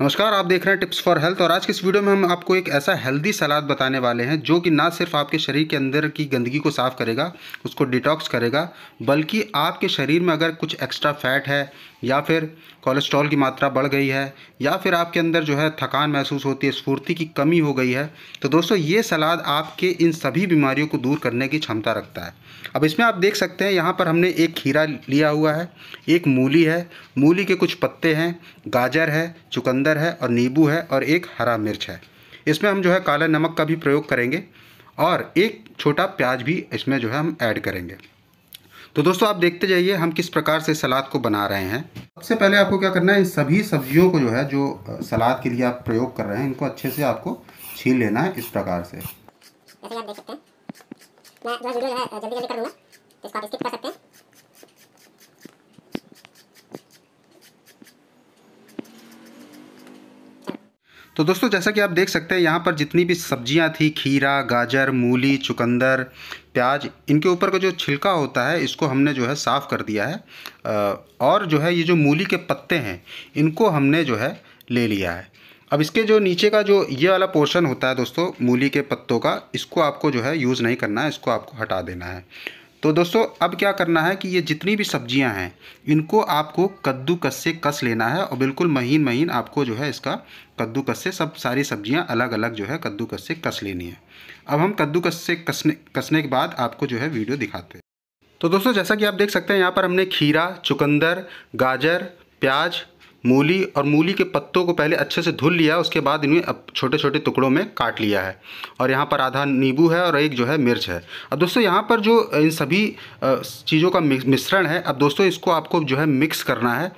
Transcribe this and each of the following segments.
नमस्कार आप देख रहे हैं टिप्स फॉर हेल्थ और आज के इस वीडियो में हम आपको एक ऐसा हेल्दी सलाद बताने वाले हैं जो कि ना सिर्फ आपके शरीर के अंदर की गंदगी को साफ़ करेगा उसको डिटॉक्स करेगा बल्कि आपके शरीर में अगर कुछ एक्स्ट्रा फैट है या फिर कोलेस्ट्रॉल की मात्रा बढ़ गई है या फिर आपके अंदर जो है थकान महसूस होती है स्फूर्ति की कमी हो गई है तो दोस्तों ये सलाद आपके इन सभी बीमारियों को दूर करने की क्षमता रखता है अब इसमें आप देख सकते हैं यहाँ पर हमने एक खीरा लिया हुआ है एक मूली है मूली के कुछ पत्ते हैं गाजर है चुकंदर है और नींबू है और एक हरा मिर्च है इसमें हम जो है काला नमक का भी प्रयोग करेंगे और एक छोटा प्याज भी इसमें जो है हम ऐड करेंगे तो दोस्तों आप देखते जाइए हम किस प्रकार से सलाद को बना रहे हैं सबसे पहले आपको क्या करना है इन सभी सब्जियों को जो है जो सलाद के लिए आप प्रयोग कर रहे हैं इनको अच्छे से आपको छील लेना है इस प्रकार से आप देख सकते हैं मैं जो वीडियो जल्दी जल्दी कर इसको आप स्किप कर सकते हैं तो दोस्तों जैसा कि आप देख सकते हैं यहाँ पर जितनी भी सब्जियाँ थी खीरा गाजर मूली चुकंदर प्याज इनके ऊपर का जो छिलका होता है इसको हमने जो है साफ़ कर दिया है और जो है ये जो मूली के पत्ते हैं इनको हमने जो है ले लिया है अब इसके जो नीचे का जो ये वाला पोर्शन होता है दोस्तों मूली के पत्तों का इसको आपको जो है यूज़ नहीं करना है इसको आपको हटा देना है तो दोस्तों अब क्या करना है कि ये जितनी भी सब्जियां हैं इनको आपको कद्दूकस से कस लेना है और बिल्कुल महीन महीन आपको जो है इसका कद्दूकस से सब सारी सब्जियां अलग अलग जो है कद्दूकस से कस लेनी है अब हम कद्दूकस से कसने कसने के बाद आपको जो है वीडियो दिखाते हैं तो दोस्तों जैसा कि आप देख सकते हैं यहाँ पर हमने खीरा चुकंदर गाजर प्याज मूली और मूली के पत्तों को पहले अच्छे से धुल लिया उसके बाद इन्हें अब छोटे छोटे टुकड़ों में काट लिया है और यहाँ पर आधा नींबू है और एक जो है मिर्च है अब दोस्तों यहाँ पर जो इन सभी चीज़ों का मिश्रण है अब दोस्तों इसको आपको जो है मिक्स करना है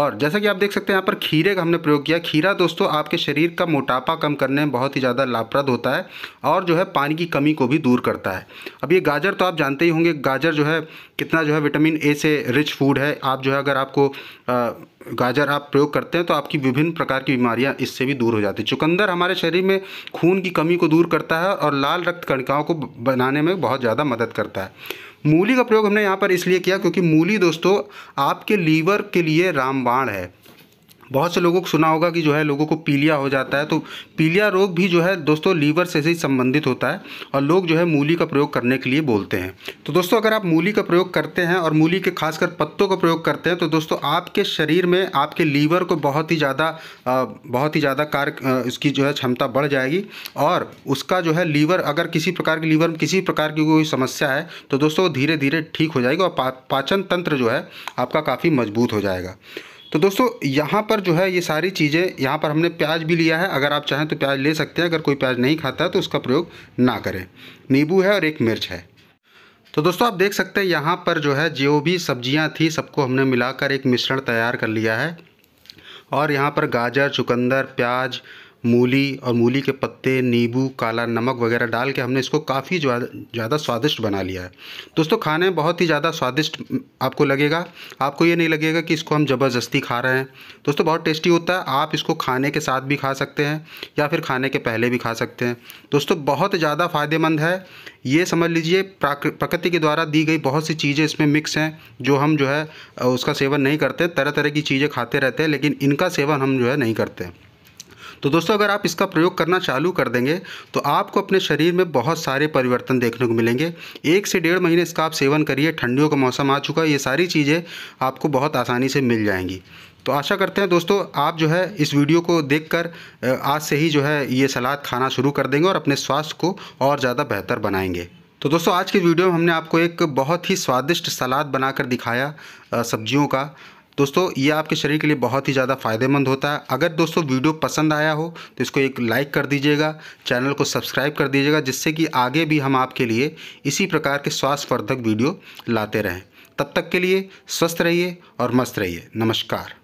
और जैसा कि आप देख सकते हैं यहाँ पर खीरे का हमने प्रयोग किया खीरा दोस्तों आपके शरीर का मोटापा कम करने में बहुत ही ज़्यादा लाभप्रद होता है और जो है पानी की कमी को भी दूर करता है अब ये गाजर तो आप जानते ही होंगे गाजर जो है कितना जो है विटामिन ए से रिच फूड है आप जो है अगर आपको गाजर आप प्रयोग करते हैं तो आपकी विभिन्न प्रकार की बीमारियाँ इससे भी दूर हो जाती है चुकंदर हमारे शरीर में खून की कमी को दूर करता है और लाल रक्त कणिकाओं को बनाने में बहुत ज़्यादा मदद करता है मूली का प्रयोग हमने यहाँ पर इसलिए किया क्योंकि मूली दोस्तों आपके लीवर के लिए रामबाण है बहुत से लोगों को सुना होगा कि जो है लोगों को पीलिया हो जाता है तो पीलिया रोग भी जो है दोस्तों लीवर से ही संबंधित होता है और लोग जो है मूली का प्रयोग करने के लिए बोलते हैं तो दोस्तों अगर आप मूली का प्रयोग करते हैं और मूली के खासकर पत्तों का प्रयोग करते हैं तो दोस्तों आपके शरीर में आपके लीवर को बहुत ही ज़्यादा बहुत ही ज़्यादा कार्य इसकी जो है क्षमता बढ़ जाएगी और उसका जो है लीवर अगर किसी प्रकार की लीवर में किसी प्रकार की कोई समस्या है तो दोस्तों धीरे धीरे ठीक हो जाएगी और पा, पाचन तंत्र जो है आपका काफ़ी मजबूत हो जाएगा तो दोस्तों यहाँ पर जो है ये सारी चीज़ें यहाँ पर हमने प्याज भी लिया है अगर आप चाहें तो प्याज ले सकते हैं अगर कोई प्याज नहीं खाता है तो उसका प्रयोग ना करें नींबू है और एक मिर्च है तो दोस्तों आप देख सकते हैं यहाँ पर जो है जो भी सब्जियाँ थी सबको हमने मिलाकर एक मिश्रण तैयार कर लिया है और यहाँ पर गाजर चुकंदर प्याज मूली और मूली के पत्ते नींबू काला नमक वगैरह डाल के हमने इसको काफ़ी ज़्यादा स्वादिष्ट बना लिया है दोस्तों खाने में बहुत ही ज़्यादा स्वादिष्ट आपको लगेगा आपको ये नहीं लगेगा कि इसको हम ज़बरदस्ती खा रहे हैं दोस्तों बहुत टेस्टी होता है आप इसको खाने के साथ भी खा सकते हैं या फिर खाने के पहले भी खा सकते हैं दोस्तों बहुत ज़्यादा फ़ायदेमंद है ये समझ लीजिए प्रकृति के द्वारा दी गई बहुत सी चीज़ें इसमें मिक्स हैं जो हम जो है उसका सेवन नहीं करते तरह तरह की चीज़ें खाते रहते हैं लेकिन इनका सेवन हम जो है नहीं करते हैं तो दोस्तों अगर आप इसका प्रयोग करना चालू कर देंगे तो आपको अपने शरीर में बहुत सारे परिवर्तन देखने को मिलेंगे एक से डेढ़ महीने इसका आप सेवन करिए ठंडियों का मौसम आ चुका है ये सारी चीज़ें आपको बहुत आसानी से मिल जाएंगी तो आशा करते हैं दोस्तों आप जो है इस वीडियो को देखकर आज से ही जो है ये सलाद खाना शुरू कर देंगे और अपने स्वास्थ्य को और ज़्यादा बेहतर बनाएंगे तो दोस्तों आज के वीडियो में हमने आपको एक बहुत ही स्वादिष्ट सलाद बनाकर दिखाया सब्जियों का दोस्तों ये आपके शरीर के लिए बहुत ही ज़्यादा फायदेमंद होता है अगर दोस्तों वीडियो पसंद आया हो तो इसको एक लाइक कर दीजिएगा चैनल को सब्सक्राइब कर दीजिएगा जिससे कि आगे भी हम आपके लिए इसी प्रकार के स्वास्थ्यवर्धक वीडियो लाते रहें तब तक के लिए स्वस्थ रहिए और मस्त रहिए नमस्कार